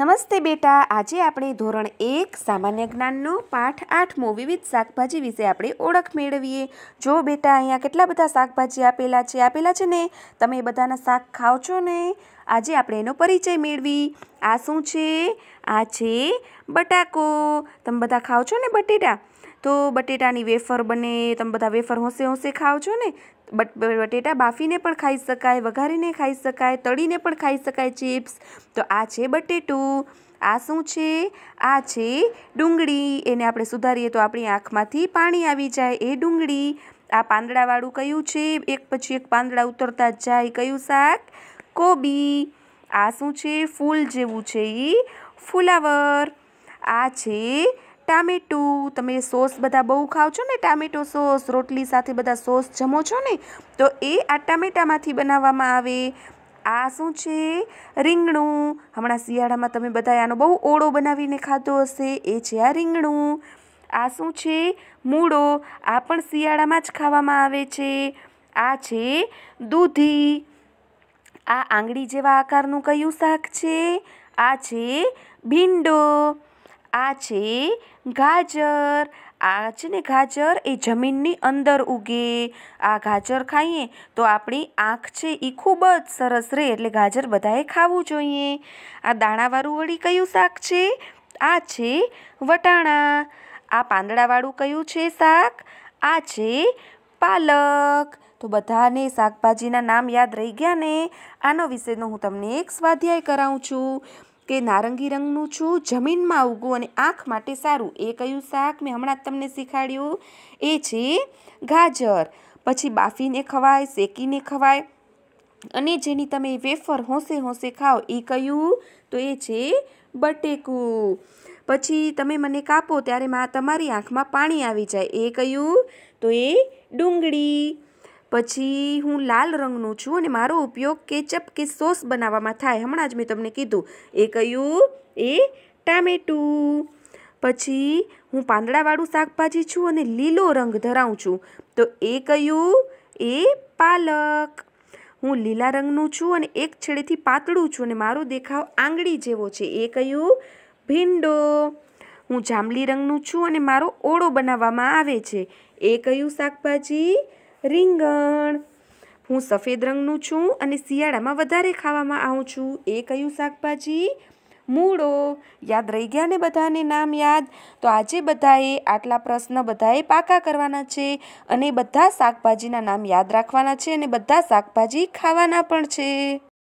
નમસ્તે બેટા આજે આપણે ધોરણ એક સામાન્ય જ્ઞાનનો પાઠ આઠમો વિવિધ શાકભાજી વિશે આપણે ઓળખ મેળવીએ જો બેટા અહીંયા કેટલા બધા શાકભાજી આપેલા છે આપેલા છે ને તમે બધાના શાક ખાઓ છો ને આજે આપણે એનો પરિચય મેળવી આ શું છે આ છે બટાકો તમે બધા ખાઓ છો ને બટેટા તો બટેટાની વેફર બને તમે બધા વેફર હોંશે હોંશે ખાઓ છો ને બટ બટેટા બાફીને પણ ખાઈ શકાય વઘારીને ખાઈ શકાય તળીને પણ ખાઈ શકાય ચિપ્સ તો આ છે બટેટું આ શું છે આ છે ડુંગળી એને આપણે સુધારીએ તો આપણી આંખમાંથી પાણી આવી જાય એ ડુંગળી આ પાંદડાવાળું કયું છે એક પછી એક પાંદડા ઉતરતા જાય કયું શાક કોબી આ શું છે ફૂલ જેવું છે એ ફુલાવર આ છે ટામેટું તમે સોસ બધા બહુ ખાવ છો ને ટામેટો સોસ રોટલી સાથે બધા સોસ જમો છો ને તો એ આ ટામેટામાંથી બનાવવામાં આવે આ શું છે રીંગણું હમણાં શિયાળામાં તમે બધા આનો બહુ ઓળો બનાવીને ખાધો હશે એ છે આ રીંગણું આ શું છે મૂળો આ પણ શિયાળામાં જ ખાવામાં આવે છે આ છે દૂધી આ આંગળી જેવા આકારનું કયું શાક છે આ છે ભીંડો આ છે ગાજર આ છે ને ગાજર એ જમીનની અંદર ઉગે આ ગાજર ખાઈએ તો આપણી આંખ છે એ ખૂબ જ સરસ રહે એટલે ગાજર બધાએ ખાવું જોઈએ આ દાણાવાળું વળી કયું શાક છે આ છે વટાણા આ પાંદડાવાળું કયું છે શાક આ છે પાલક તો બધાને શાકભાજીના નામ યાદ રહી ગયા ને આનો વિશેનો હું તમને એક સ્વાધ્યાય કરાવું છું કે નારંગી રંગનું છું જમીનમાં ઉગું અને આંખ માટે સારું એ કયું શાક મેં હમણાં જ તમને શીખવાડ્યું એ છે ગાજર પછી બાફીને ખવાય શેકીને ખવાય અને જેની તમે વેફર હોંશે હોંશે ખાઓ એ કયું તો એ છે બટેકું પછી તમે મને કાપો ત્યારે તમારી આંખમાં પાણી આવી જાય એ કયું તો એ ડુંગળી પછી હું લાલ રંગનું છું અને મારો ઉપયોગ કેચઅપ કે સોસ બનાવવામાં થાય હમણાં જ મેં તમને કીધું એ કહ્યું એ ટામેટું પછી હું પાંદડાવાળું શાકભાજી છું અને લીલો રંગ ધરાવું છું તો એ કહ્યું એ પાલક હું લીલા રંગનું છું અને એક છેડેથી પાતળું છું અને મારો દેખાવ આંગળી જેવો છે એ કહ્યું ભીંડો હું જાંબલી રંગનું છું અને મારો ઓળો બનાવવામાં આવે છે એ કહ્યું શાકભાજી રીંગણ હું સફેદ રંગનું છું અને શિયાળામાં વધારે ખાવામાં આવું છું એ કયું શાકભાજી મૂળો યાદ રહી ગયા ને બધાને નામ યાદ તો આજે બધાએ આટલા પ્રશ્ન બધાએ પાકા કરવાના છે અને બધા શાકભાજીના નામ યાદ રાખવાના છે અને બધા શાકભાજી ખાવાના પણ છે